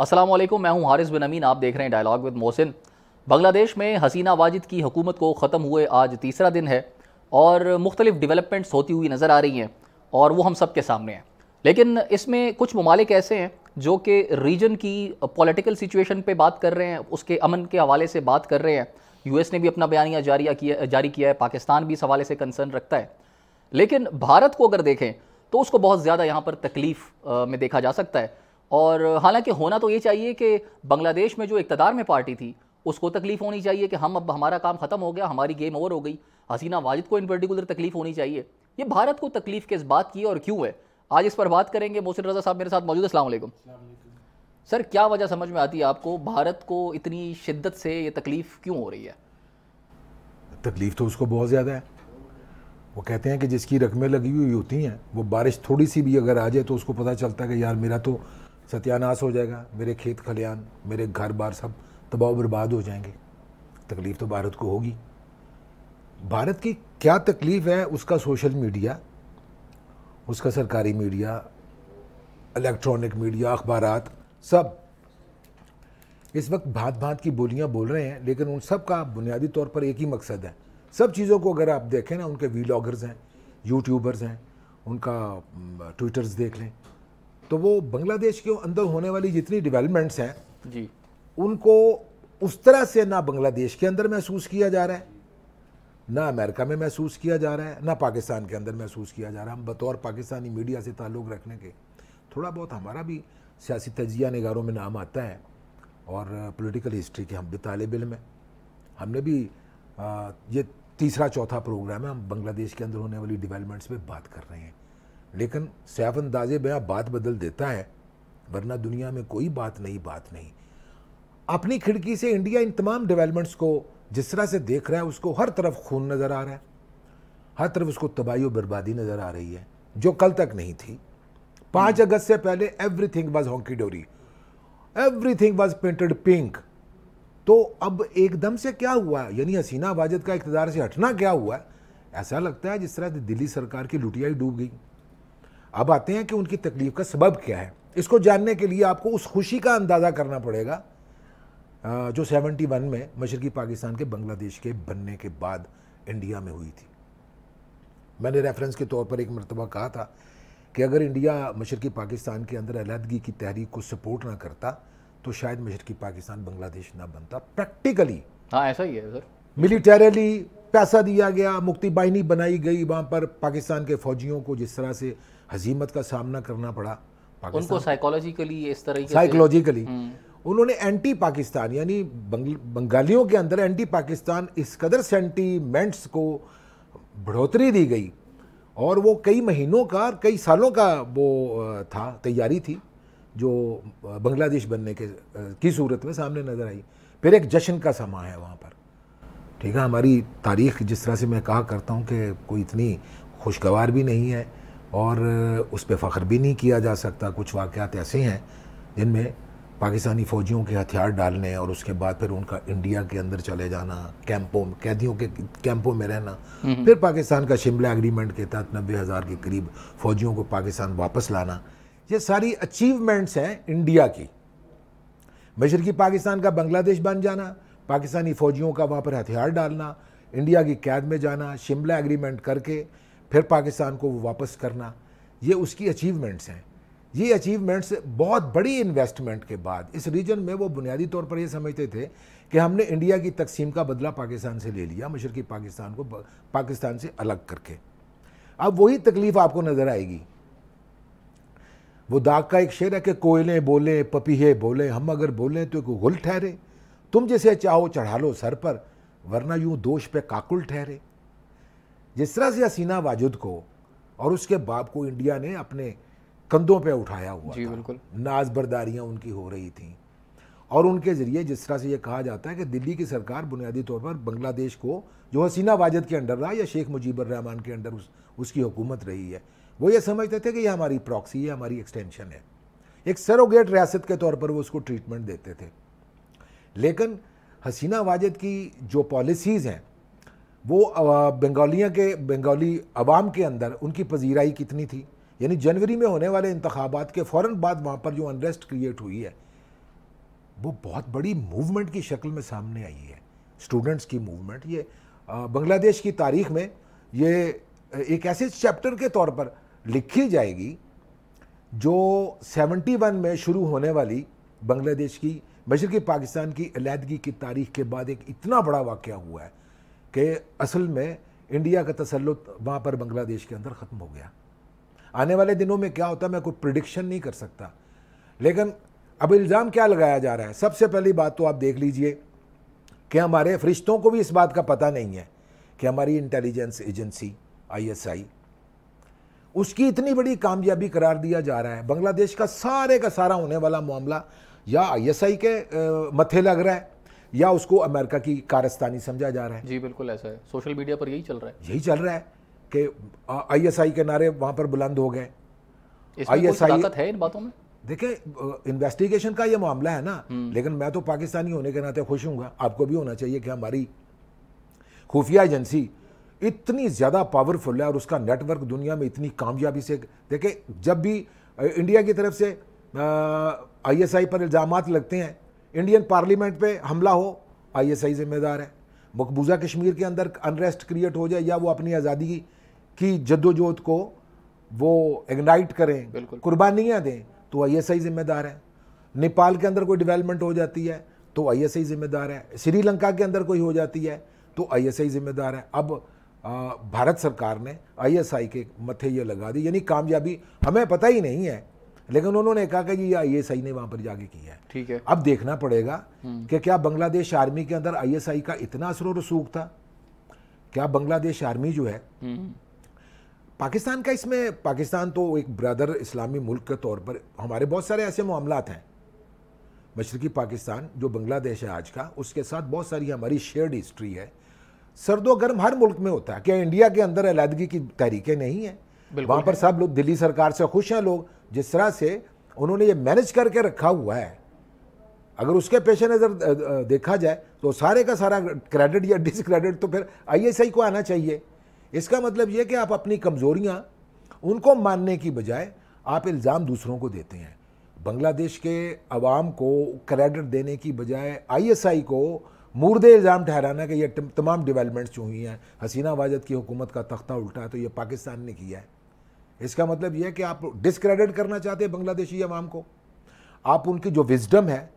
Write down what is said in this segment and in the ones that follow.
असलम मैं हूं हारिस बिन अमीन आप देख रहे हैं डायलॉग विद मोहसिन बांग्लादेश में हसीना वाजिद की हुकूमत को ख़त्म हुए आज तीसरा दिन है और मुख्तलिफ डेवलपमेंट्स होती हुई नज़र आ रही हैं और वो हम सब के सामने हैं लेकिन इसमें कुछ ममालिक ऐसे हैं जो कि रीजन की पॉलिटिकल सिचुएशन पे बात कर रहे हैं उसके अमन के हवाले से बात कर रहे हैं यूएस ने भी अपना बयानिया जारी किया जारी किया है पाकिस्तान भी इस हवाले से कंसर्न रखता है लेकिन भारत को अगर देखें तो उसको बहुत ज़्यादा यहाँ पर तकलीफ़ में देखा जा सकता है और हालांकि होना तो ये चाहिए कि बांग्लादेश में जो इकतदार में पार्टी थी उसको तकलीफ़ होनी चाहिए कि हम अब हमारा काम ख़त्म हो गया हमारी गेम ओवर हो गई हसीना वाजिद को इन पर्टिकुलर तकलीफ़ होनी चाहिए ये भारत को तकलीफ़ किस बात की और क्यों है आज इस पर बात करेंगे मोहसिन रजा साहब मेरे साथ मौजूद असलम सर क्या वजह समझ में आती है आपको भारत को इतनी शिद्दत से ये तकलीफ़ क्यों हो रही है तकलीफ़ तो उसको बहुत ज़्यादा है वो कहते हैं कि जिसकी रकमें लगी हुई होती हैं वो बारिश थोड़ी सी भी अगर आ जाए तो उसको पता चलता है कि यार मेरा तो सत्यानाश हो जाएगा मेरे खेत खलिहान मेरे घर बार सब तबाह बर्बाद हो जाएंगे तकलीफ़ तो भारत को होगी भारत की क्या तकलीफ़ है उसका सोशल मीडिया उसका सरकारी मीडिया इलेक्ट्रॉनिक मीडिया अखबार सब इस वक्त भात भात की बोलियां बोल रहे हैं लेकिन उन सब का बुनियादी तौर पर एक ही मकसद है सब चीज़ों को अगर आप देखें ना उनके वीलॉगर्स हैं यूट्यूबर्स हैं उनका ट्विटर्स देख लें तो वो बांग्लादेश के अंदर होने वाली जितनी डेवलपमेंट्स हैं जी उनको उस तरह से ना बांग्लादेश के अंदर महसूस किया जा रहा है ना अमेरिका में महसूस किया जा रहा है ना पाकिस्तान के अंदर महसूस किया जा रहा है हम बतौर पाकिस्तानी मीडिया से ताल्लुक़ रखने के थोड़ा बहुत हमारा भी सियासी तजिया नगारों में नाम आता है और पॉलिटिकल हिस्ट्री के हम भी तालब इम हैं हमने भी आ, ये तीसरा चौथा प्रोग्राम है हम बांग्लादेश के अंदर होने वाली डेवलपमेंट्स पे बात कर रहे हैं लेकिन सैफ अंदाजे बया बात बदल देता है वरना दुनिया में कोई बात नहीं बात नहीं अपनी खिड़की से इंडिया इन तमाम डेवलपमेंट्स को जिस तरह से देख रहा है उसको हर तरफ खून नज़र आ रहा है हर तरफ उसको तबाही और बर्बादी नज़र आ रही है जो कल तक नहीं थी पाँच हम्म। अगस्त से पहले everything was hunky dory everything was painted pink तो अब एकदम से क्या हुआ यानी हसीना वाजिद का इकतदार से हटना क्या हुआ ऐसा लगता है जिस तरह दिल्ली सरकार की लुटियाई डूब गई अब आते हैं कि उनकी तकलीफ का सबब क्या है इसको जानने के लिए आपको उस खुशी का अंदाज़ा करना पड़ेगा जो 71 में मशरकी पाकिस्तान के बांग्लादेश के बनने के बाद इंडिया में हुई थी मैंने रेफरेंस के तौर पर एक मरतबा कहा था कि अगर इंडिया मशरकी पाकिस्तान के अंदर अलहदगी की तहरीक को सपोर्ट ना करता तो शायद मशरकी पाकिस्तान बांग्लादेश ना बनता प्रैक्टिकली हाँ ऐसा ही है सर मिलिटरली पैसा दिया गया मुक्ति बाहिनी बनाई गई वहाँ पर पाकिस्तान के फौजियों को जिस तरह से हजीमत का सामना करना पड़ा उनको साइकोलॉजिकली इस तरह साइकोलॉजिकली हम्म। उन्होंने एंटी पाकिस्तान यानी बंगालियों के अंदर एंटी पाकिस्तान इस कदर सेंटीमेंट्स को बढ़ोतरी दी गई और वो कई महीनों का कई सालों का वो था तैयारी थी जो बांग्लादेश बनने के की सूरत में सामने नज़र आई फिर एक जश्न का समा है वहाँ पर ठीक है हमारी तारीख जिस तरह से मैं कहा करता हूँ कि कोई इतनी खुशगवार भी नहीं है और उस पर फ़ख्र भी नहीं किया जा सकता कुछ वाक़ात ऐसे हैं जिनमें पाकिस्तानी फ़ौजियों के हथियार डालने और उसके बाद फिर उनका इंडिया के अंदर चले जाना कैंपों कैदियों के कैंपों में रहना हम्म। फिर पाकिस्तान का शिमला एग्रीमेंट के तहत नब्बे हज़ार के करीब फ़ौजियों को पाकिस्तान वापस लाना ये सारी अचीवमेंट्स हैं इंडिया की मशरकी पाकिस्तान का बांग्लादेश बन जाना पाकिस्तानी फ़ौजियों का वहाँ पर हथियार डालना इंडिया की कैद में जाना शिमला एग्रीमेंट करके फिर पाकिस्तान को वो वापस करना ये उसकी अचीवमेंट्स हैं ये अचीवमेंट्स बहुत बड़ी इन्वेस्टमेंट के बाद इस रीजन में वो बुनियादी तौर पर ये समझते थे कि हमने इंडिया की तकसीम का बदला पाकिस्तान से ले लिया मशरकी पाकिस्तान को पाकिस्तान से अलग करके अब वही तकलीफ आपको नज़र आएगी वो दाग का एक शेर है कि कोयले बोले पपीहे बोले हम अगर बोले तो एक गुल ठहरे तुम जैसे चाहो चढ़ा लो सर पर वरना यूं दोष पे काकुल ठहरे जिस तरह से हसीना वाजुद को और उसके बाप को इंडिया ने अपने कंधों पे उठाया हुआ जी बिल्कुल नाज बरदारियाँ उनकी हो रही थी और उनके ज़रिए जिस तरह से ये कहा जाता है कि दिल्ली की सरकार बुनियादी तौर पर बांग्लादेश को जो हसीना वाजद के अंडर रहा या शेख मुजीबर रहमान के अंडर उस, उसकी हुकूमत रही है वो ये समझते थे कि ये हमारी प्रॉक्सी है हमारी एक्सटेंशन है एक सरोगेट रियासत के तौर पर वो उसको ट्रीटमेंट देते थे लेकिन हसीना वाजद की जो पॉलिसीज़ हैं वो बंगालियाँ के बंगाली आवाम के अंदर उनकी पजीराई कितनी थी यानी जनवरी में होने वाले इंतबात के फ़ौर बाद वहाँ पर जो अनरेस्ट क्रिएट हुई है वो बहुत बड़ी मूवमेंट की शक्ल में सामने आई है स्टूडेंट्स की मूवमेंट ये बांग्लादेश की तारीख में ये एक ऐसे चैप्टर के तौर पर लिखी जाएगी जो 71 में शुरू होने वाली बांग्लादेश की मशरक़ी पाकिस्तान की अलीहदगी की तारीख के बाद एक इतना बड़ा वाक़ हुआ है कि असल में इंडिया का तसलुत वहाँ पर बांग्लादेश के अंदर ख़त्म हो गया आने वाले दिनों में क्या होता मैं कोई प्रिडिक्शन नहीं कर सकता लेकिन अब इल्ज़ाम क्या लगाया जा रहा है सबसे पहली बात तो आप देख लीजिए कि हमारे फरिश्तों को भी इस बात का पता नहीं है कि हमारी इंटेलिजेंस एजेंसी आईएसआई उसकी इतनी बड़ी कामयाबी करार दिया जा रहा है बांग्लादेश का सारे का सारा होने वाला मामला या आईएसआई के मथे लग रहा है या उसको अमेरिका की कारस्तानी समझा जा रहा है जी बिल्कुल ऐसा है सोशल मीडिया पर यही चल रहा है यही चल रहा है कि आईएसआई के नारे वहां पर बुलंद हो गए आईएसआई है इन बातों में देखिए इन्वेस्टिगेशन का ये मामला है ना हम्म। लेकिन मैं तो पाकिस्तानी होने के नाते खुश हूँ आपको भी होना चाहिए कि हमारी खुफिया एजेंसी इतनी ज़्यादा पावरफुल है और उसका नेटवर्क दुनिया में इतनी कामयाबी से देखे जब भी इंडिया की तरफ से आईएसआई पर इल्ज़ाम लगते हैं इंडियन पार्लियामेंट पे हमला हो आईएसआई जिम्मेदार है मकबूजा कश्मीर के अंदर अनरेस्ट क्रिएट हो जाए या वो अपनी आज़ादी की जद्दोजहद को वो इग्नाइट करें कुर्बानियाँ दें तो आईएसआई जिम्मेदार है नेपाल के अंदर कोई डेवलपमेंट हो जाती है तो आईएसआई जिम्मेदार है श्रीलंका के अंदर कोई हो जाती है तो आईएसआई जिम्मेदार है अब भारत सरकार ने आईएसआई के मथे ये लगा दी यानी कामयाबी हमें पता ही नहीं है लेकिन उन्होंने कहा कि जी आई ने वहां पर जाके किया है ठीक है अब देखना पड़ेगा हम्म। कि क्या बांग्लादेश आर्मी के अंदर आई एस आई का इतना असर रसूख था क्या बांग्लादेश आर्मी जो है हम्म। पाकिस्तान का इसमें पाकिस्तान तो एक ब्रदर इस्लामी मुल्क के तौर पर हमारे बहुत सारे ऐसे मामला हैं मशरकी पाकिस्तान जो बांग्लादेश है आज का उसके साथ बहुत सारी हमारी शेयर्ड हिस्ट्री है सर्दो गर्म हर मुल्क में होता है क्या इंडिया के अंदर अलीहदगी की तहरीकें नहीं हैं वहाँ पर सब लोग दिल्ली सरकार से खुश हैं लोग जिस तरह से उन्होंने ये मैनेज करके रखा हुआ है अगर उसके पेशे नज़र देखा जाए तो सारे का सारा क्रेडिट या डिसक्रेडिट तो फिर आईएसआई को आना चाहिए इसका मतलब ये कि आप अपनी कमज़ोरियाँ उनको मानने की बजाय आप इल्ज़ाम दूसरों को देते हैं बांग्लादेश के अवाम को क्रेडिट देने की बजाय आईएसआई को मुर्दे इल्ज़ाम ठहराना कि यह तमाम डेवलपमेंट्स जो हुई हैं हसीना वाजद की हुकूमत का तख्ता उल्टा है तो ये पाकिस्तान ने किया है इसका मतलब यह है कि आप डिसक्रेडिट करना चाहते हैं बांग्लादेशी अवाम को आप उनकी जो विजडम है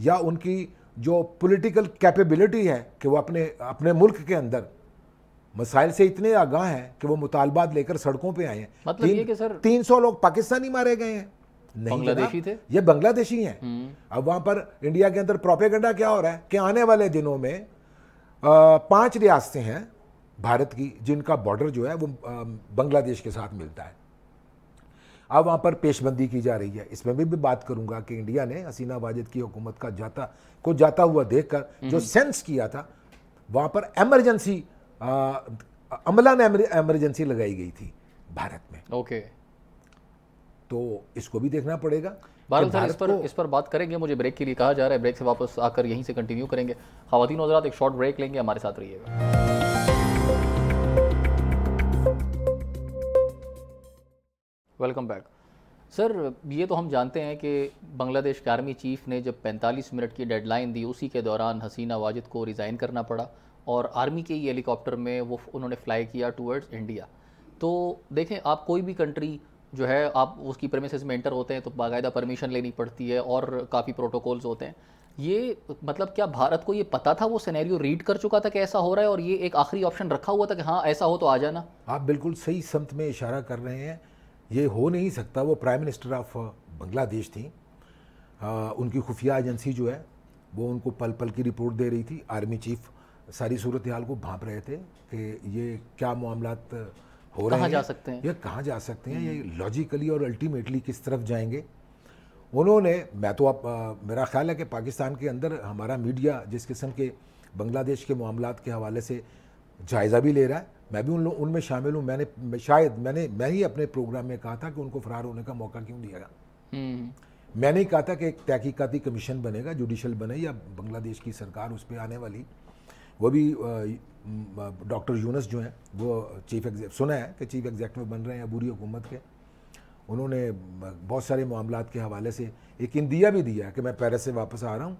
या उनकी जो पॉलिटिकल कैपेबिलिटी है कि वो अपने अपने मुल्क के अंदर मसाइल से इतने आगाह हैं कि वो मुतालबात लेकर सड़कों पे आए हैं मतलब तीन, ये कि सर तीन सौ लोग पाकिस्तानी मारे गए हैं नहीं बांग्लादेशी थे ये बांग्लादेशी हैं हम्म। अब वहाँ पर इंडिया के अंदर प्रोपेगेंडा क्या हो रहा है कि आने वाले दिनों में पांच रियासतें हैं भारत की जिनका बॉर्डर जो है वो बांग्लादेश के साथ मिलता है अब वहाँ पर पेशबंदी की जा रही है इसमें भी, भी बात करूंगा कि इंडिया ने हसीना वाजिद की हुकूमत का जाता को जाता हुआ देखकर हम्म। जो सेंस किया था वहाँ पर एमरजेंसी अमला ने एमरजेंसी लगाई गई थी भारत में ओके तो इसको भी देखना पड़ेगा भारत इस पर इस पर बात करेंगे मुझे ब्रेक के लिए कहा जा रहा है ब्रेक से वापस आकर यहीं से कंटिन्यू करेंगे खातिन हजरात एक शॉर्ट ब्रेक लेंगे हमारे साथ रहिएगा वेलकम बैक सर ये तो हम जानते हैं कि बांग्लादेश के आर्मी चीफ ने जब 45 मिनट की डेडलाइन दी उसी के दौरान हसीना वाजिद को रिज़ाइन करना पड़ा और आर्मी के ही हेलीकॉप्टर में वो उन्होंने फ्लाई किया टूवर्ड्स इंडिया तो देखें आप कोई भी कंट्री जो है आप उसकी प्रेमिस में एंटर होते हैं तो बाकायदा परमिशन लेनी पड़ती है और काफ़ी प्रोटोकॉल्स होते हैं ये मतलब क्या भारत को ये पता था वो सिनेरियो रीड कर चुका था कि ऐसा हो रहा है और ये एक आखिरी ऑप्शन रखा हुआ था कि हाँ ऐसा हो तो आ जाना आप बिल्कुल सही समत में इशारा कर रहे हैं ये हो नहीं सकता वो प्राइम मिनिस्टर ऑफ बांग्लादेश थी आ, uh, उनकी खुफिया एजेंसी जो है वो उनको पल पल की रिपोर्ट दे रही थी आर्मी चीफ सारी सूरत हाल को भाप रहे थे कि ये क्या मामला uh, हो रहे हैं जा सकते हैं ये कहाँ जा सकते हैं ये लॉजिकली हम्म। और अल्टीमेटली किस तरफ जाएंगे उन्होंने मैं तो आप आ, uh, मेरा ख्याल है कि पाकिस्तान के अंदर हमारा मीडिया जिस किस्म के बांग्लादेश के मामला के हवाले से जायज़ा भी ले रहा है मैं भी उन लोग उनमें शामिल हूँ मैंने शायद मैंने मैं ही अपने प्रोग्राम में कहा था कि उनको फरार होने का मौका क्यों दिया गया हम्म। मैंने ही कहा था कि एक तहकीकती कमीशन बनेगा जुडिशल बने या बांग्लादेश की सरकार उस पर आने वाली वो भी डॉक्टर यूनस जो हैं वो चीफ एग्जेक्ट सुना है कि चीफ एग्जेक्टिव बन रहे हैं बुरी हुकूमत के उन्होंने बहुत सारे मामला के हवाले से एक इंदिया भी दिया है कि मैं पेरिस से वापस आ रहा हूँ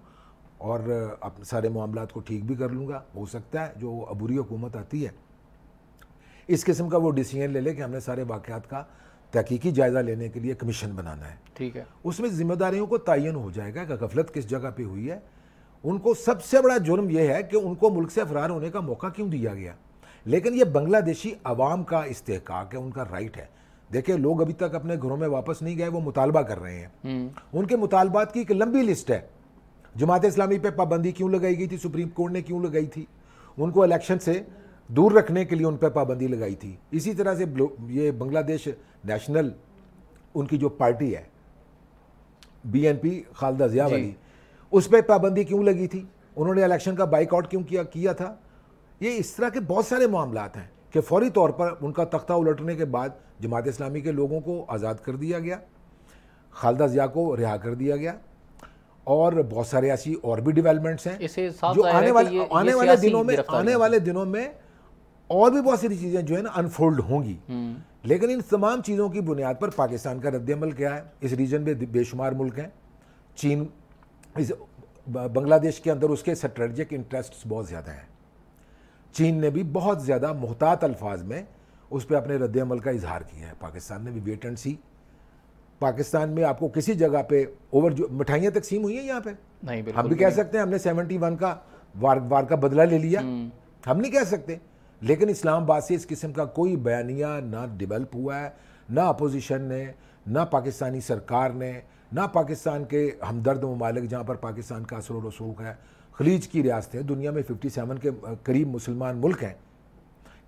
और अपने सारे मामला को ठीक भी कर लूँगा हो सकता है जो अबूरी हुकूमत आती है इस किस्म का वो डिसीजन ले ले कि हमने सारे वाकत का तहकीकी जायज़ा लेने के लिए कमीशन बनाना है ठीक है उसमें जिम्मेदारियों को तयन हो जाएगा कि गफलत किस जगह पर हुई है उनको सबसे बड़ा जुर्म यह है कि उनको मुल्क से फरार होने का मौका क्यों दिया गया लेकिन यह बांग्लादेशी आवाम का इस्तेकाक है उनका राइट है देखिए लोग अभी तक अपने घरों में वापस नहीं गए वो मुतालबा कर रहे हैं हम्म। उनके मुतालबात की एक लंबी लिस्ट है जमात इस्लामी पे पाबंदी क्यों लगाई गई थी सुप्रीम कोर्ट ने क्यों लगाई थी उनको इलेक्शन से दूर रखने के लिए उन पर पाबंदी लगाई थी इसी तरह से ये बांग्लादेश नेशनल उनकी जो पार्टी है B N P Khaleda Zia वाली उस पर पाबंदी क्यों लगी थी उन्होंने इलेक्शन का बाइकआउट क्यों किया किया था ये इस तरह के बहुत सारे मामला हैं कि फौरी तौर पर उनका तख्ता उलटने के बाद जमात इस्लामी के लोगों को आज़ाद कर दिया गया खालदा जिया को रिहा कर दिया गया और बहुत सारे ऐसी और भी डेवलपमेंट्स हैं जो आने वाले आने वाले दिनों में आने वाले दिनों में और भी बहुत सारी चीज़ें जो है ना अनफोल्ड होंगी हम्म। लेकिन इन तमाम चीज़ों की बुनियाद पर पाकिस्तान का रद्दमल क्या है इस रीजन में बेशुमार मुल्क हैं चीन इस बांग्लादेश के अंदर उसके स्ट्रेटजिक इंटरेस्ट बहुत ज़्यादा हैं चीन ने भी बहुत ज़्यादा मोहतात अल्फाज में उस पर अपने रद्दमल का इजहार किया है पाकिस्तान ने भी वेट एंड सी पाकिस्तान में आपको किसी जगह पे ओवर जो मिठाइयाँ तकसीम हुई हैं यहाँ पे नहीं हम भी कह सकते हैं हमने सेवेंटी वन का वार वार का बदला ले लिया हम्म। हम नहीं कह सकते लेकिन इस्लामाबाद से इस किस्म का कोई बयानिया ना डिवेल्प हुआ है ना अपोजिशन ने ना पाकिस्तानी सरकार ने ना पाकिस्तान के हमदर्द ममालिक जहाँ पर पाकिस्तान का असर रसूख है खलीज की रियासतें दुनिया में फिफ्टी सेवन के करीब मुसलमान मुल्क हैं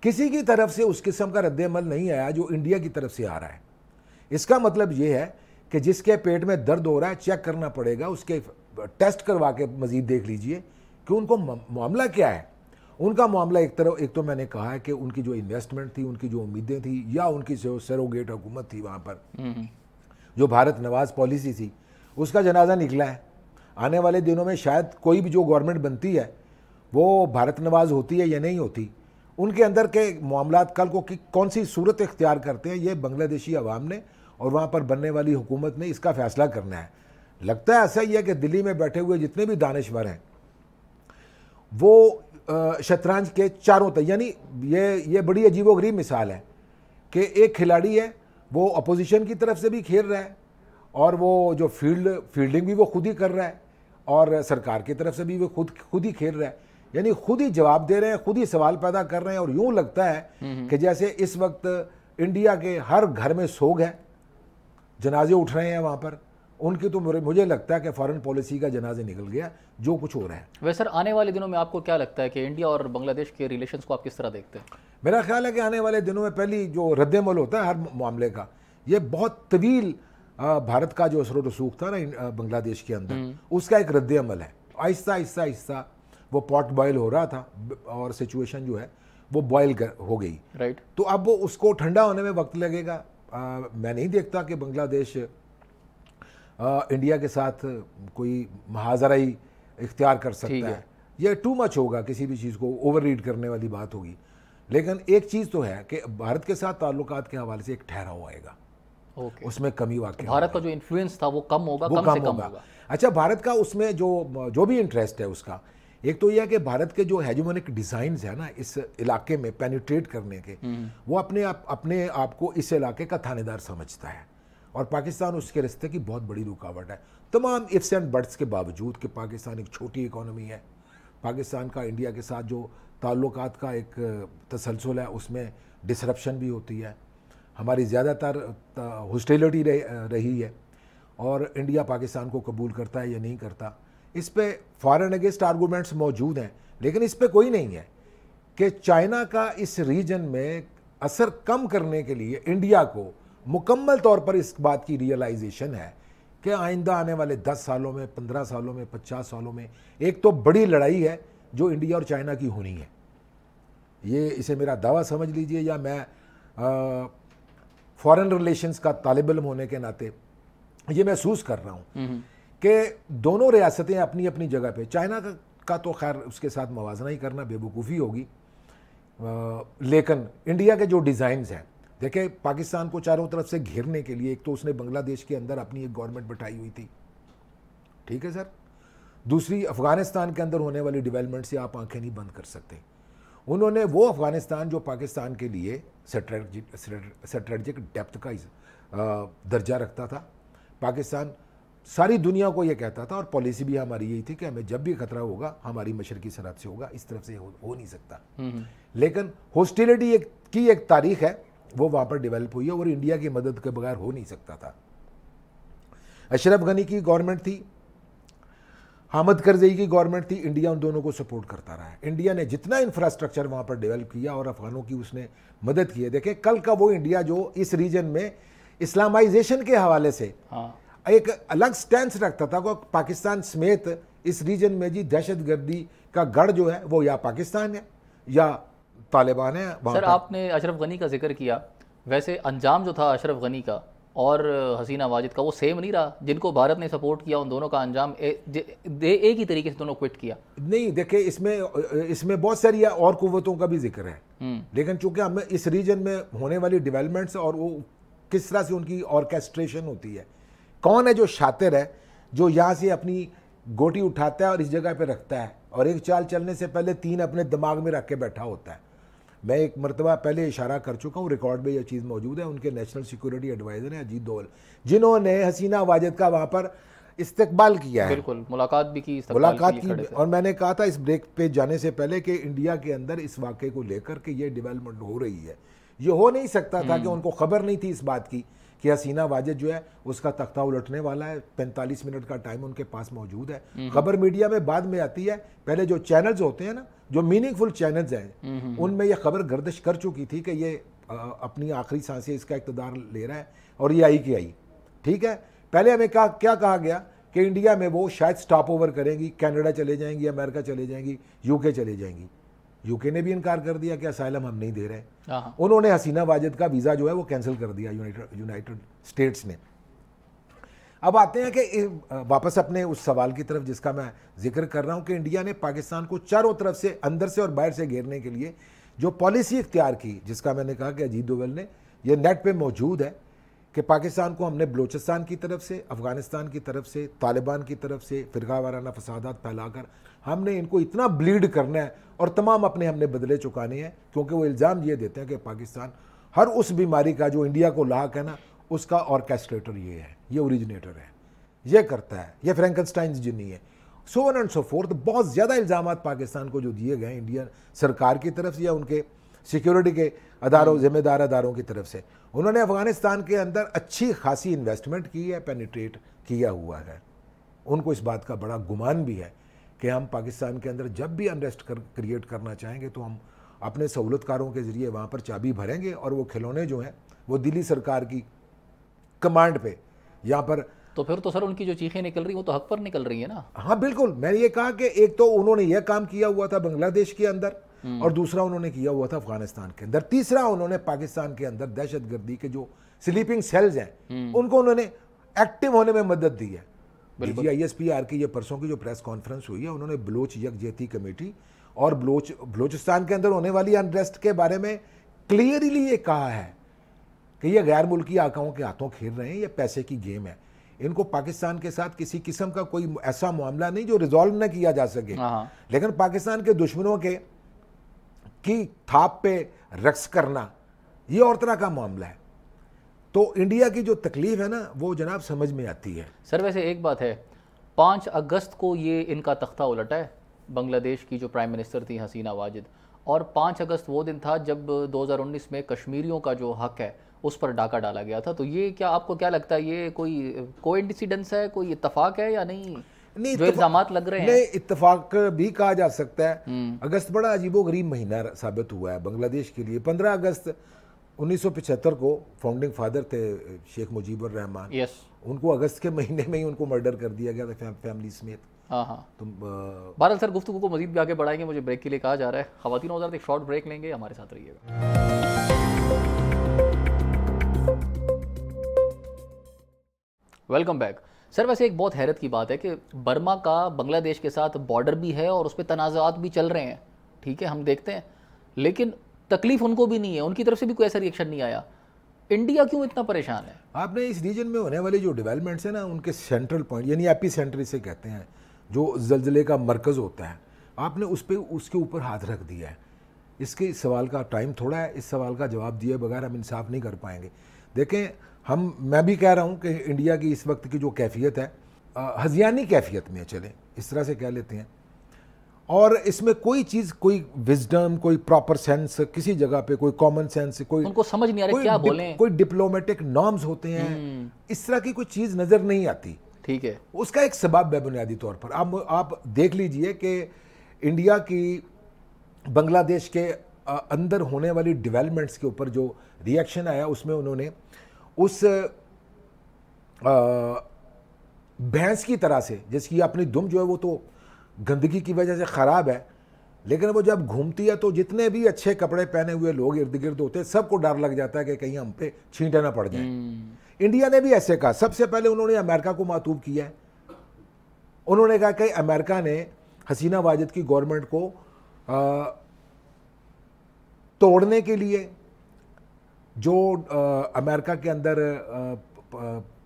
किसी की तरफ से उस किस्म का रद्दमल नहीं आया जो इंडिया की तरफ से आ रहा है इसका मतलब ये है कि जिसके पेट में दर्द हो रहा है चेक करना पड़ेगा उसके टेस्ट करवा के मज़ीद देख लीजिए कि उनको मामला क्या है उनका मामला एक तरफ एक तो मैंने कहा है कि उनकी जो इन्वेस्टमेंट थी उनकी जो उम्मीदें थी या उनकी जो सरोगेट हुकूमत थी वहाँ पर हम्म, हम्म। जो भारत नवाज पॉलिसी थी उसका जनाजा निकला है आने वाले दिनों में शायद कोई भी जो गवर्नमेंट बनती है वो भारत नवाज होती है या नहीं होती उनके अंदर के मामला कल को कौन सी सूरत इख्तियार करते हैं ये बांग्लादेशी आवाम ने और वहाँ पर बनने वाली हुकूमत ने इसका फैसला करना है लगता है ऐसा ही है कि दिल्ली में बैठे हुए जितने भी दानश्वर हैं वो शतरंज के चारों तरफ यानी ये ये बड़ी अजीबोगरीब मिसाल है कि एक खिलाड़ी है वो अपोजिशन की तरफ से भी खेल रहा है और वो जो फील्ड फील्डिंग भी वो खुद ही कर रहा है और सरकार की तरफ से भी वो खुद खुद ही खेल रहा है यानी खुद ही जवाब दे रहे हैं खुद ही सवाल पैदा कर रहे हैं और यूं लगता है हम्म, हम्म। कि जैसे इस वक्त इंडिया के हर घर में सोग है जनाजे उठ रहे हैं वहाँ पर उनकी तो मुझे लगता है कि फॉरेन पॉलिसी का जनाजे निकल गया जो कुछ हो रहा है वैसे सर आने वाले दिनों में आपको क्या लगता है कि इंडिया और बांग्लादेश के रिलेशन को आप किस तरह देखते हैं मेरा ख्याल है कि आने वाले दिनों में पहली जो रद्दमल होता है हर मामले का ये बहुत तवील भारत का जो असर रसूख था ना बांग्लादेश के अंदर हम्म। उसका एक रद्दमल है आहिस्ता आहिस्ता आहिस्ता वो पॉट बॉयल हो रहा था और सिचुएशन जो है वो बॉयल हो गई राइट तो अब वो उसको ठंडा होने में वक्त लगेगा आ, मैं नहीं देखता कि बांग्लादेश इंडिया के साथ कोई महाजराई इख्तियार कर सकता है यह टू मच होगा किसी भी चीज़ को ओवर रीड करने वाली बात होगी लेकिन एक चीज़ तो है कि भारत के साथ ताल्लुक के हवाले से एक ठहराव आएगा okay. उसमें कमी वाकई तो भारत का जो इन्फ्लुएंस था वो कम होगा वो कम, कम से कम होगा।, होगा अच्छा भारत का उसमें जो जो भी इंटरेस्ट है उसका एक तो यह है कि भारत के जो हेजमोनिक डिज़ाइन है ना इस इलाके में पेनिट्रेट करने के हम्म। वो अपने आप अपने आप को इस इलाके का थानेदार समझता है और पाकिस्तान उसके रिश्ते की बहुत बड़ी रुकावट है तमाम इफ्स एंड बट्स के बावजूद कि पाकिस्तान एक छोटी इकोनॉमी है पाकिस्तान का इंडिया के साथ जो ताल्लुक का एक तसलसल है उसमें डिसरप्शन भी होती है हमारी ज़्यादातर हॉस्टेलिटी रही है और इंडिया पाकिस्तान को कबूल करता है या नहीं करता इस पर फॉरन अगेंस्ट आर्गूमेंट्स मौजूद हैं लेकिन इस पर कोई नहीं है कि चाइना का इस रीजन में असर कम करने के लिए इंडिया को मुकम्मल तौर पर इस बात की रियलाइजेशन है कि आइंदा आने वाले दस सालों में पंद्रह सालों में पचास सालों में एक तो बड़ी लड़ाई है जो इंडिया और चाइना की होनी है ये इसे मेरा दावा समझ लीजिए या मैं फॉरेन रिलेशंस का तालब इम होने के नाते ये महसूस कर रहा हूँ हम्म। कि दोनों रियासतें अपनी अपनी जगह पे चाइना का, का तो खैर उसके साथ मुवजना ही करना बेवकूफ़ी होगी लेकिन इंडिया के जो डिज़ाइंस हैं देखें पाकिस्तान को चारों तरफ से घेरने के लिए एक तो उसने बांग्लादेश के अंदर अपनी एक गवर्नमेंट बैठाई हुई थी ठीक है सर दूसरी अफ़गानिस्तान के अंदर होने वाली डेवलपमेंट से आप आंखें नहीं बंद कर सकते उन्होंने वो अफ़गानिस्तान जो पाकिस्तान के लिए स्ट्रेटजिक डेप्थ का दर्जा रखता था पाकिस्तान सारी दुनिया को ये कहता था और पॉलिसी भी हमारी यही थी कि हमें जब भी खतरा होगा हमारी मशरकी सरहद से होगा इस तरफ से हो, हो नहीं सकता नहीं। हम्म, हम्म। लेकिन हॉस्टिलिटी एक की एक तारीख है वो वहाँ पर डेवलप हुई है और इंडिया की मदद के बगैर हो नहीं सकता था अशरफ गनी की गवर्नमेंट थी हामद करजई की गवर्नमेंट थी इंडिया उन दोनों को सपोर्ट करता रहा है इंडिया ने जितना इंफ्रास्ट्रक्चर वहाँ पर डेवलप किया और अफगानों की उसने मदद की है देखें कल का वो इंडिया जो इस रीजन में इस्लामाइजेशन के हवाले से हाँ। एक अलग स्टैंड रखता था पाकिस्तान समेत इस रीजन में जी दहशत का गढ़ जो है वो या पाकिस्तान है या तालिबान है सर आपने अशरफ गनी का जिक्र किया वैसे अंजाम जो था अशरफ गनी का और हसीना वाजिद का वो सेम नहीं रहा जिनको भारत ने सपोर्ट किया उन दोनों का अंजाम ए, एक ही तरीके से दोनों क्विट किया नहीं देखिए इसमें इसमें बहुत सारी और कुतों का भी जिक्र है हम्म। लेकिन चूंकि हमें इस रीजन में होने वाली डेवलपमेंट्स और वो किस तरह से उनकी ऑर्केस्ट्रेशन होती है कौन है जो शातिर है जो यहाँ से अपनी गोटी उठाता है और इस जगह पर रखता है और एक चाल चलने से पहले तीन अपने दिमाग में रख के बैठा होता है मैं एक मरतबा पहले इशारा कर चुका हूँ रिकॉर्ड में यह चीज़ मौजूद है उनके नेशनल सिक्योरिटी एडवाइज़र हैं अजीत दोवल जिन्होंने हसीना वाजिद का वहाँ पर इस्तकबाल किया है बिल्कुल मुलाकात भी की मुलाकात की और मैंने कहा था इस ब्रेक पे जाने से पहले कि इंडिया के अंदर इस वाक़े को लेकर के ये डिवेलपमेंट हो रही है ये हो नहीं सकता था हम्म। कि उनको खबर नहीं थी इस बात की कि हसीना वाजिद जो है उसका तख्ता उलटने वाला है पैंतालीस मिनट का टाइम उनके पास मौजूद है हम्म। खबर मीडिया में बाद में आती है पहले जो चैनल्स होते हैं ना जो मीनिंगफुल चैनल्स हैं हम्म, हम्म, उनमें यह खबर गर्दिश कर चुकी थी कि ये अपनी आखिरी सांसें इसका इकतदार ले रहा है और ये आई कि आई ठीक है पहले हमें कहा क्या कहा गया कि इंडिया में वो शायद स्टॉप ओवर करेंगी कनाडा चले जाएंगी अमेरिका चले जाएंगी यूके चले जाएंगी यूके ने भी इनकार कर दिया कि असाइलम हम नहीं दे रहे हाँ। उन्होंने हसीना वाजिद का वीज़ा जो है वो कैंसिल कर दिया यूनाइटेड स्टेट्स ने अब आते हैं कि वापस अपने उस सवाल की तरफ जिसका मैं जिक्र कर रहा हूं कि इंडिया ने पाकिस्तान को चारों तरफ से अंदर से और बाहर से घेरने के लिए जो पॉलिसी इख्तियार की जिसका मैंने कहा कि अजीत डोवल ने यह नेट पर मौजूद है कि पाकिस्तान को हमने बलूचिस्तान की तरफ से अफ़गानिस्तान की तरफ से तालिबान की तरफ से फिरका वाराना फसादात फैलाकर हमने इनको इतना ब्लीड करना है और तमाम अपने हमने बदले चुकाने हैं क्योंकि वो इल्ज़ाम ये देते हैं कि पाकिस्तान हर उस बीमारी का जो इंडिया को लाक है ना उसका ऑर्केस्ट्रेटर ये है ये ओरिजिनेटर है ये करता है ये फ्रेंकनस्टाइन जिन्नी है so on and so forth बहुत ज़्यादा इल्ज़ाम पाकिस्तान को जो दिए गए इंडियन सरकार की तरफ से या उनके सिक्योरिटी के अदारों हम्म। जिम्मेदार अदारों की तरफ से उन्होंने अफगानिस्तान के अंदर अच्छी खासी इन्वेस्टमेंट की है पेनिट्रेट किया हुआ है उनको इस बात का बड़ा गुमान भी है कि हम पाकिस्तान के अंदर जब भी अनरेस्ट कर क्रिएट करना चाहेंगे तो हम अपने सहूलतकारों के ज़रिए वहाँ पर चाबी भरेंगे और वो खिलौने जो हैं वो दिल्ली सरकार की कमांड पे यहाँ पर तो फिर तो सर उनकी जो चीखें निकल रही वो तो हक पर निकल रही है ना हाँ बिल्कुल मैंने ये कहा कि एक तो उन्होंने यह काम किया हुआ था बांग्लादेश के अंदर हम्म। और दूसरा उन्होंने किया हुआ था अफगानिस्तान के अंदर तीसरा उन्होंने पाकिस्तान के अंदर दहशतगर्दी के जो स्लीपिंग सेल्स हैं हम्म। उनको उन्होंने एक्टिव होने में मदद दी है G I S P R की ये परसों की जो प्रेस कॉन्फ्रेंस हुई है उन्होंने बलोच यकजहती कमेटी और बलोच बलोचिस्तान के अंदर होने वाली अनरेस्ट के बारे में क्लियरली ये कहा है कि ये गैर मुल्की आकाओं के हाथों खेल रहे हैं ये पैसे की गेम है इनको पाकिस्तान के साथ किसी किस्म का कोई ऐसा मामला नहीं जो रिजॉल्व ना किया जा सके हाँ, हाँ। लेकिन पाकिस्तान के दुश्मनों के की थाप पे रक्स करना ये और तरह का मामला है तो इंडिया की जो तकलीफ है ना वो जनाब समझ में आती है सर वैसे एक बात है पाँच अगस्त को ये इनका तख्ता उलटा है बांग्लादेश की जो प्राइम मिनिस्टर थी हसीना वाजिद और पाँच अगस्त वो दिन था जब 2019 में कश्मीरियों का जो हक है उस पर डाका डाला गया था तो ये क्या आपको क्या लगता है ये कोई को है कोई इतफाक है या नहीं नहीं जो इल्जाम लग रहे हैं नहीं इतफाक भी कहा जा सकता है हम्म। अगस्त बड़ा अजीबो गरीब महीना साबित हुआ है बांग्लादेश के लिए पंद्रह अगस्त 1975 को फाउंडिंग फादर थे शेख मुजीबर रहमान यस उनको अगस्त के महीने में ही उनको मर्डर कर दिया गया था फैम, फैमिली समेत हाँ, हाँ। तुम बहरहाल सर गुफ्तु को मजीद भी आगे बढ़ाएंगे मुझे ब्रेक के लिए कहा जा रहा है खातिन औजार एक शॉर्ट ब्रेक लेंगे हमारे साथ रहिएगा वेलकम बैक सर वैसे एक बहुत हैरत की बात है कि बर्मा का बांग्लादेश के साथ बॉर्डर भी है और उस पर तनाज़ात भी चल रहे हैं ठीक है हम देखते हैं लेकिन तकलीफ उनको भी नहीं है उनकी तरफ से भी कोई ऐसा रिएक्शन नहीं आया इंडिया क्यों इतना परेशान है आपने इस रीजन में होने वाली जो डेवलपमेंट्स हैं ना उनके सेंट्रल पॉइंट यानी एपी सेंटर इसे कहते हैं जो जलजिले का मरकज़ होता है आपने उस पर उसके ऊपर हाथ रख दिया है इसके इस सवाल का टाइम थोड़ा है इस सवाल का जवाब दिए बगैर हम इंसाफ नहीं कर पाएंगे देखें हम मैं भी कह रहा हूँ कि इंडिया की इस वक्त की जो कैफियत है हजियानी कैफियत में चलें इस तरह से कह लेते हैं और इसमें कोई चीज कोई विजडम कोई प्रॉपर सेंस किसी जगह पे कोई कॉमन सेंस कोई उनको समझ नहीं आ रहा क्या बोलें कोई डिप्लोमेटिक नॉर्म्स होते हैं हम्म। इस तरह की कोई चीज नजर नहीं आती ठीक है उसका एक सबाब है बुनियादी तौर पर आप आप देख लीजिए कि इंडिया की बांग्लादेश के अंदर होने वाली डिवेलपमेंट्स के ऊपर जो रिएक्शन आया उसमें उन्होंने उस भैंस की तरह से जिसकी अपनी दुम जो है वो तो गंदगी की वजह से ख़राब है लेकिन वो जब घूमती है तो जितने भी अच्छे कपड़े पहने हुए लोग इर्द गिर्द होते हैं सबको डर लग जाता है कि कहीं हम पे छींटे ना पड़ जाए हम्म। इंडिया ने भी ऐसे कहा सबसे पहले उन्होंने अमेरिका को मातूब किया है उन्होंने कहा कि अमेरिका ने हसीना वाजिद की गवर्नमेंट को आ, तोड़ने के लिए जो आ, अमेरिका के अंदर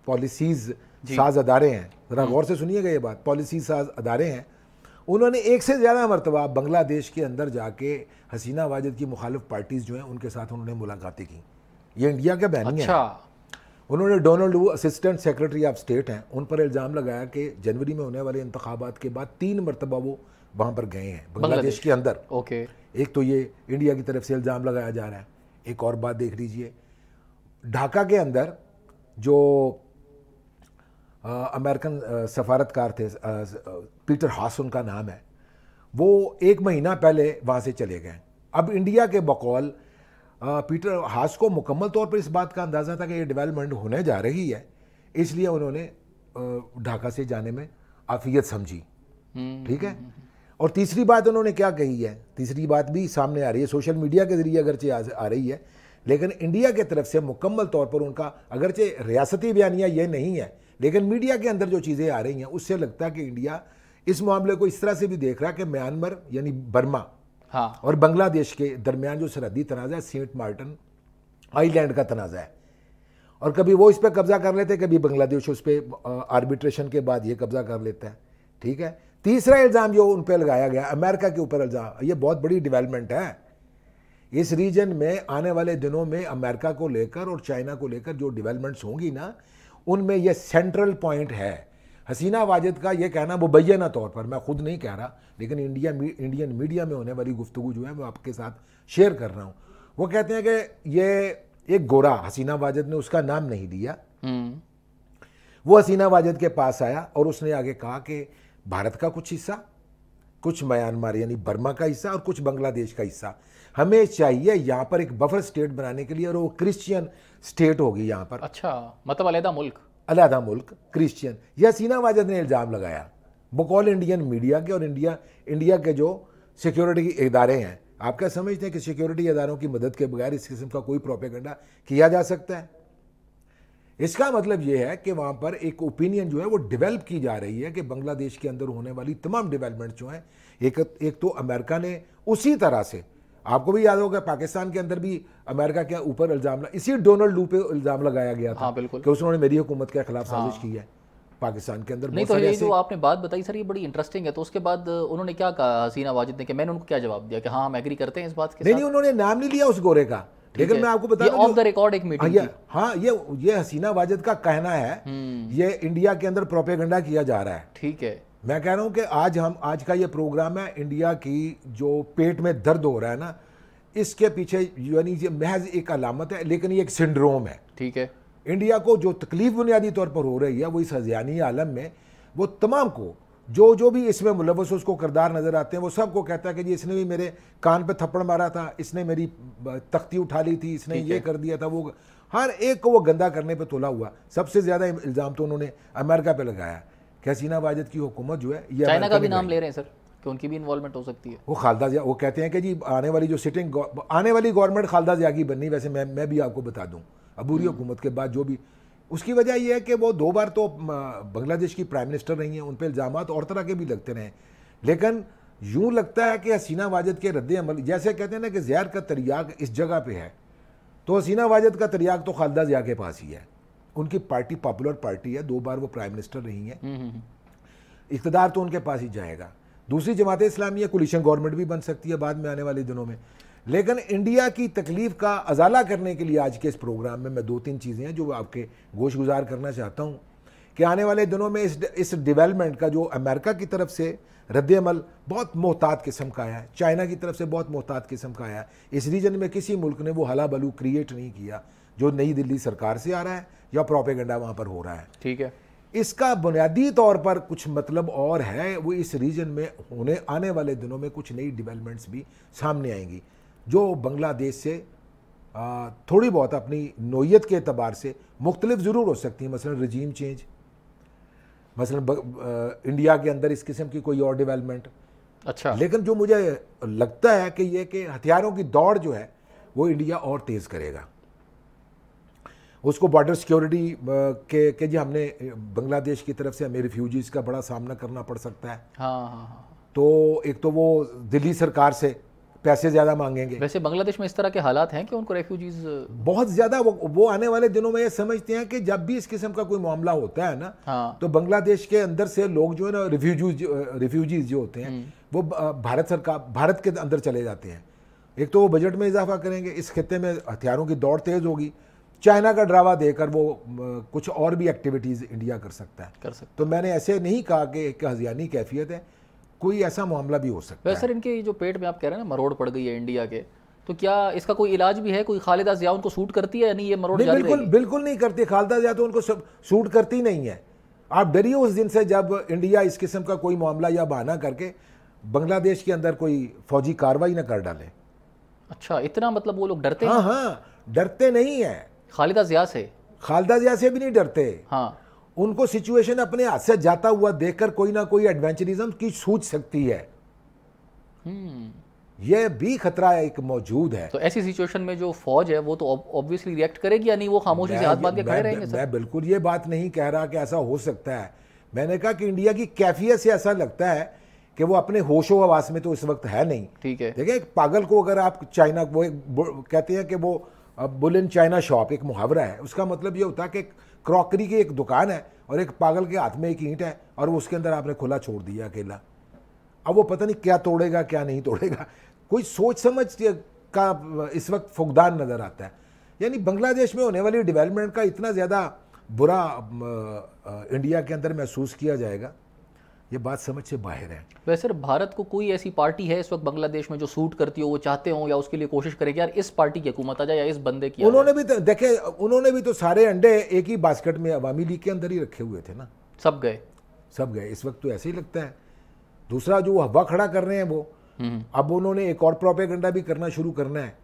पॉलिसीज़ साज अदारे हैं ज़रा हम्म। गौर से सुनिएगा ये बात पॉलिसी साज अदारे हैं उन्होंने एक से ज़्यादा मरतबा बांग्लादेश के अंदर जाके हसीना वाजिद की मुखालिफ पार्टीज़ जो हैं उनके साथ उन्होंने मुलाकातें की ये इंडिया के बैनिंग अच्छा। है उन्होंने डोनाल्ड वो असिस्टेंट सेक्रेटरी ऑफ स्टेट हैं उन पर इल्ज़ाम लगाया कि जनवरी में होने वाले इंतबात के बाद तीन मरतबा वो वहाँ पर गए हैं बांग्लादेश के अंदर ओके एक तो ये इंडिया की तरफ से इल्ज़ाम लगाया जा रहा है एक और बात देख लीजिए ढाका के अंदर जो अमेरिकन सफारतकार थे पीटर हास उनका नाम है वो एक महीना पहले वहाँ से चले गए अब इंडिया के बकौल पीटर हास को मुकम्मल तौर पर इस बात का अंदाज़ा था कि ये डेवलपमेंट होने जा रही है इसलिए उन्होंने ढाका से जाने में आफियत समझी हम्म। ठीक है और तीसरी बात उन्होंने क्या कही है तीसरी बात भी सामने आ रही है सोशल मीडिया के ज़रिए अगरचे आ रही है लेकिन इंडिया के तरफ से मुकम्मल तौर पर उनका अगरचे रियासती बयानिया ये नहीं है लेकिन मीडिया के अंदर जो चीज़ें आ रही हैं उससे लगता है कि इंडिया इस मामले को इस तरह से भी देख रहा है कि म्यांमार यानी बर्मा हाँ। और बांग्लादेश के दरमियान जो सरहदी तनाज़ा है सेंट मार्टिन आइलैंड का तनाज़ा है और कभी वो इस पर कब्ज़ा कर लेते हैं कभी बांग्लादेश उस पर आर्बिट्रेशन के बाद ये कब्ज़ा कर लेता है ठीक है तीसरा इल्ज़ाम जो उन पर लगाया गया अमेरिका के ऊपर इल्ज़ाम ये बहुत बड़ी डिवेलपमेंट है इस रीजन में आने वाले दिनों में अमेरिका को लेकर और चाइना को लेकर जो डिवेलपमेंट्स होंगी ना उनमें यह सेंट्रल पॉइंट है हसीना वाजिद का यह कहना मुबैना तौर पर मैं खुद नहीं कह रहा लेकिन इंडिया इंडियन मीडिया में होने वाली गुफ्तु जो है मैं आपके साथ शेयर कर रहा हूँ वो कहते हैं कि ये एक गोरा हसीना वाजिद ने उसका नाम नहीं दिया हम्म। वो हसीना वाजिद के पास आया और उसने आगे कहा कि भारत का कुछ हिस्सा कुछ म्यांमार यानी बर्मा का हिस्सा और कुछ बांग्लादेश का हिस्सा हमें चाहिए यहाँ पर एक बफर स्टेट बनाने के लिए और वो क्रिश्चियन स्टेट होगी यहाँ पर अच्छा मतलब अलहदा मुल्क अलहदा मुल्क क्रिश्चियन यह सीना वाजद ने इल्ज़ाम लगाया बकौल इंडियन मीडिया के और इंडिया इंडिया के जो सिक्योरिटी इदारे हैं आप क्या समझते हैं कि सिक्योरिटी इदारों की मदद के बगैर इस किस्म का कोई प्रोपेगेंडा किया जा सकता है इसका मतलब यह है कि वहाँ पर एक ओपिनियन जो है वो डेवलप की जा रही है कि बांग्लादेश के अंदर होने वाली तमाम डेवलपमेंट जो हैं एक एक तो अमेरिका ने उसी तरह से आपको भी याद होगा पाकिस्तान के अंदर भी अमेरिका के ऊपर इल्ज़ाम इसी डोनाल्ड लू पे इल्ज़ाम लगाया गया था हाँ, कि उसने मेरी हुकूमत के खिलाफ हाँ। साजिश की है पाकिस्तान के अंदर नहीं तो ये जो आपने बात बताई सर ये बड़ी इंटरेस्टिंग है तो उसके बाद उन्होंने क्या कहा हसीना वाजिद ने कि मैंने उनको क्या जवाब दिया कि हाँ हम एग्री करते हैं इस बात के नहीं, नहीं उन्होंने नाम नहीं लिया उस गोरे का लेकिन मैं आपको बता रहा ऑफ द रिकॉर्ड एक मीटिंग हाँ, हाँ ये ये हसीना वाजिद का कहना है हम्म। ये इंडिया के अंदर प्रोपेगेंडा किया जा रहा है ठीक है मैं कह रहा हूँ कि आज हम आज का ये प्रोग्राम है इंडिया की जो पेट में दर्द हो रहा है ना इसके पीछे यानी ये महज एक अलामत है लेकिन ये एक सिंड्रोम है ठीक है इंडिया को जो तकलीफ बुनियादी तौर पर हो रही है वो इस हजियानी आलम में वो तमाम को जो जो भी इसमें मुलवस उसको करदार नज़र आते हैं वो सबको कहता है कि जी इसने भी मेरे कान पे थप्पड़ मारा था इसने मेरी तख्ती उठा ली थी इसने ये कर दिया था वो हर एक को वो गंदा करने पे तुला हुआ सबसे ज़्यादा इल्ज़ाम तो उन्होंने अमेरिका पे लगाया क्या सीना वाजद की हुकूमत जो है ये चाइना का भी नाम ले रहे हैं सर कि उनकी भी इन्वॉल्वमेंट हो सकती है वो खालदा जिया वो कहते हैं कि जी आने वाली जो सिटिंग आने वाली गवर्नमेंट खालदा जिया की बननी वैसे मैं मैं भी आपको बता दूँ अबूरी हम्म। हुकूमत के बाद जो भी उसकी वजह यह है कि वो दो बार तो बांग्लादेश की प्राइम मिनिस्टर रही हैं उन पर इल्ज़ाम तो और तरह के भी लगते रहे लेकिन यूँ लगता है कि हसीना वाजद के रद्द अमल जैसे कहते हैं ना कि जैर का तरियाक इस जगह पर है तो हसीना वाजद का तरियाक तो खालदा जिया के पास ही है उनकी पार्टी पॉपुलर पार्टी है दो बार वो प्राइम मिनिस्टर रही हैं हम्म, हम्म, हम्म। इकतदार तो उनके पास ही जाएगा दूसरी जमात इस्लामी कुलिशन गवर्नमेंट भी बन सकती है बाद में आने वाले दिनों में लेकिन इंडिया की तकलीफ का अजाला करने के लिए आज के इस प्रोग्राम में मैं दो तीन चीज़ें हैं जो आपके गोश गुजार करना चाहता हूँ कि आने वाले दिनों में इस इस डेवलपमेंट का जो अमेरिका की तरफ से रद्दमल बहुत मोहतात किस्म का आया है चाइना की तरफ से बहुत मोहतात किस्म का आया है इस रीजन में किसी मुल्क ने वो हला बलू क्रिएट नहीं किया जो नई दिल्ली सरकार से आ रहा है या प्रोपेगेंडा वहाँ पर हो रहा है ठीक है इसका बुनियादी तौर पर कुछ मतलब और है वो इस रीजन में होने आने वाले दिनों में कुछ नई डेवलपमेंट्स भी सामने आएंगी जो बांग्लादेश से थोड़ी बहुत अपनी नोयत के अतबार से मुख्तलिफ ज़रूर हो सकती हैं मसलन रजीम चेंज मसलन इंडिया के अंदर इस किस्म की कोई और डेवलपमेंट अच्छा लेकिन जो मुझे लगता है कि ये कि हथियारों की दौड़ जो है वो इंडिया और तेज़ करेगा उसको बॉर्डर सिक्योरिटी के के जी हमने बांग्लादेश की तरफ से हमें रिफ्यूजीज़ का बड़ा सामना करना पड़ सकता है हाँ हाँ हाँ तो एक तो वो दिल्ली सरकार से पैसे ज़्यादा मांगेंगे वैसे बांग्लादेश में इस तरह के हालात हैं कि उनको रेफ्यूजीज बहुत ज़्यादा वो वो आने वाले दिनों में ये समझते हैं कि जब भी इस किस्म का कोई मामला होता है ना हाँ। तो बांग्लादेश के अंदर से लोग जो है ना रिफ्यूजीज रिफ्यूजीज जो होते हैं हम्म। वो भारत सरकार भारत के अंदर चले जाते हैं एक तो वो बजट में इजाफा करेंगे इस खत्े में हथियारों की दौड़ तेज़ होगी चाइना का ड्रावा देकर वो कुछ और भी एक्टिविटीज़ इंडिया कर सकता है कर सकता तो मैंने ऐसे नहीं कहा कि एक हजियानी कैफियत है कोई ऐसा मामला भी हो सकता है सर इनके जो पेट में आप कह रहे हैं ना मरोड़ पड़ गई है इंडिया के तो क्या इसका कोई इलाज भी है कोई खालिदा जिया उनको सूट करती है या नहीं ये मरोड़ नहीं, बिल्कुल बिल्कुल नहीं करती खालिदा जिया तो उनको सूट करती नहीं है आप डरिए उस दिन से जब इंडिया इस किस्म का कोई मामला या बहाना करके बांग्लादेश के अंदर कोई फौजी कार्रवाई ना कर डाले अच्छा इतना मतलब वो लोग डरते हाँ हाँ डरते नहीं है खालिदा जिया से खालिदा जिया से भी नहीं डरते हाँ उनको सिचुएशन अपने हाथ से जाता हुआ देखकर कोई ना कोई एडवेंचरिज्म की सूझ सकती है हम्म। यह भी खतरा एक मौजूद है तो ऐसी सिचुएशन में जो फौज है वो तो ऑब्वियसली रिएक्ट करेगी या नहीं वो खामोशी से हाथ बांध के खड़े रहेंगे सर मैं बिल्कुल ये बात नहीं कह रहा कि ऐसा हो सकता है मैंने कहा कि इंडिया की कैफियत से ऐसा लगता है कि वो अपने होशो आवास में तो इस वक्त है नहीं ठीक है देखिए एक पागल को अगर आप चाइना को कहते हैं कि वो अब बुल इन चाइना शॉप एक मुहावरा है उसका मतलब ये होता है कि क्रॉकरी की एक दुकान है और एक पागल के हाथ में एक ईंट है और उसके अंदर आपने खुला छोड़ दिया अकेला अब वो पता नहीं क्या तोड़ेगा क्या नहीं तोड़ेगा कोई सोच समझ का इस वक्त फुकदान नज़र आता है यानी बांग्लादेश में होने वाली डेवलपमेंट का इतना ज़्यादा बुरा इंडिया के अंदर महसूस किया जाएगा ये बात समझ से बाहर है वैसे सर भारत को कोई ऐसी पार्टी है इस वक्त बांग्लादेश में जो सूट करती हो वो चाहते हो या उसके लिए कोशिश करेगी यार इस पार्टी की हुकूमत आ जाए या इस बंदे की उन्होंने भी तो, देखे उन्होंने भी तो सारे अंडे एक ही बास्केट में अवामी लीग के अंदर ही रखे हुए थे ना सब गए सब गए इस वक्त तो ऐसे ही लगता है दूसरा जो हवा खड़ा कर रहे हैं वो हम्म। अब उन्होंने एक और प्रोपेगेंडा भी करना शुरू करना है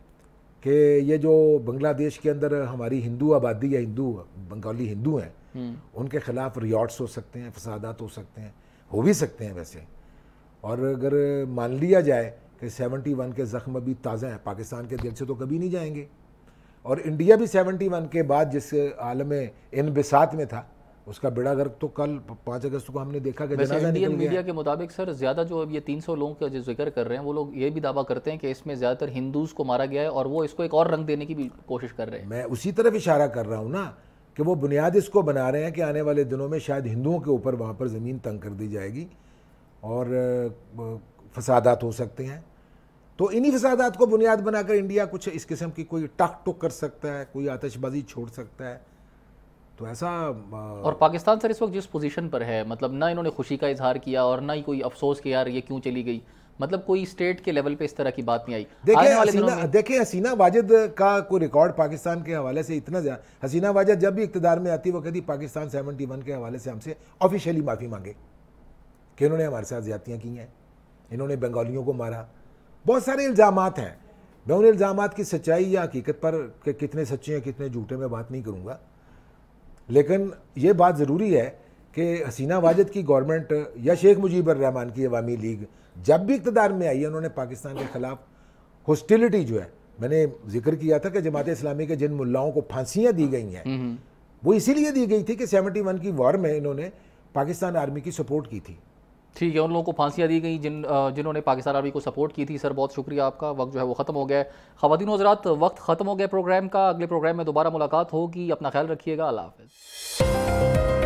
कि ये जो बांग्लादेश के अंदर हमारी हिंदू आबादी या हिंदू बंगाली हिंदू हैं हम्म। उनके खिलाफ रियॉर्ट्स हो सकते हैं फसादात हो सकते हैं हो भी सकते हैं वैसे और अगर मान लिया जाए कि 71 के ज़ख्म अभी ताज़ा हैं पाकिस्तान के दिल से तो कभी नहीं जाएंगे और इंडिया भी 71 के बाद जिस आलम बिसात में था उसका बेड़ा गर्क तो कल पाँच अगस्त को हमने देखा कि इंडियन मीडिया के मुताबिक सर ज़्यादा जो अब ये 300 लोगों का जो जिक्र कर रहे हैं वो लोग ये भी दावा करते हैं कि इसमें ज़्यादातर हिंदूज़ को मारा गया है और वो इसको एक और रंग देने की भी कोशिश कर रहे हैं मैं उसी तरफ इशारा कर रहा हूँ ना कि वो बुनियाद इसको बना रहे हैं कि आने वाले दिनों में शायद हिंदुओं के ऊपर वहाँ पर ज़मीन तंग कर दी जाएगी और फसादात हो सकते हैं तो इन्हीं फसादात को बुनियाद बनाकर इंडिया कुछ इस किस्म की कोई टक टुक कर सकता है कोई आतशबाजी छोड़ सकता है तो ऐसा और पाकिस्तान सर इस वक्त जिस पोजीशन पर है मतलब ना इन्होंने खुशी का इजहार किया और ना ही कोई अफसोस कि यार ये क्यों चली गई मतलब कोई स्टेट के लेवल पे इस तरह की बात नहीं आई देखिए हसीना देखिए हसीना वाजिद का कोई रिकॉर्ड पाकिस्तान के हवाले से इतना हसीना वाजिद जब भी इकतदार में आती वो कहती पाकिस्तान सेवेंटी वन के हवाले से हमसे ऑफिशियली माफ़ी मांगे कि इन्होंने हमारे साथ ज्यादतियाँ की हैं इन्होंने बंगालियों को मारा बहुत सारे इल्ज़ाम हैं मैं उन इल्ज़ाम की सच्चाई या हकीकत पर कि कितने सच्चे हैं कितने झूठे मैं बात नहीं करूँगा लेकिन ये बात ज़रूरी है कि हसीना वाजिद की गवर्नमेंट या शेख मुजीबर रहमान की अवामी लीग जब भी इकतदार में आई है उन्होंने पाकिस्तान के खिलाफ हॉस्टिलिटी जो है मैंने जिक्र किया था कि जमात इस्लामी के जिन मुलाओं को फांसियाँ दी गई हैं हम्म, हम्म। वो इसीलिए दी गई थी कि सेवेंटी वन की वॉर में इन्होंने पाकिस्तान आर्मी की सपोर्ट की थी ठीक है उन लोगों को फांसियाँ दी गई जिन जिन्होंने पाकिस्तान आर्मी को सपोर्ट की थी सर बहुत शुक्रिया आपका वक्त जो है वो ख़त्म हो गया है ख़वान हजरात वक्त ख़त्म हो गया प्रोग्राम का अगले प्रोग्राम में दोबारा मुलाकात होगी अपना ख्याल रखिएगा अल्लाह हाफ़